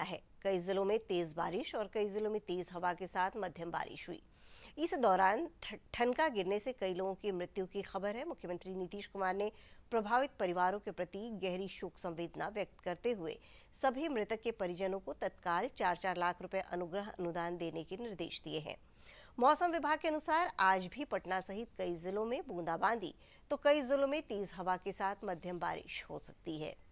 सकता है कई ज़िलों में तेज़ बारिश और कई ज़िलों में तेज़ हवा के साथ मध्यम बारिश हुई इस दौरान ठनका गिरने से कई लोगों की मृत्यु की खबर है मुख्यमंत्री नीतीश कुमार ने प्रभावित परिवारों के प्रति गहरी शोक संवेदना व्यक्त करते हुए सभी मृतक के परिजनों को तत्काल चार चार लाख रुपए अनुग्रह अनुदान देने के निर्देश दिए हैं मौसम विभाग के अनुसार आज भी पटना सहित कई जिलों में बूंदाबांदी तो कई जिलों में तेज हवा के साथ मध्यम बारिश हो सकती है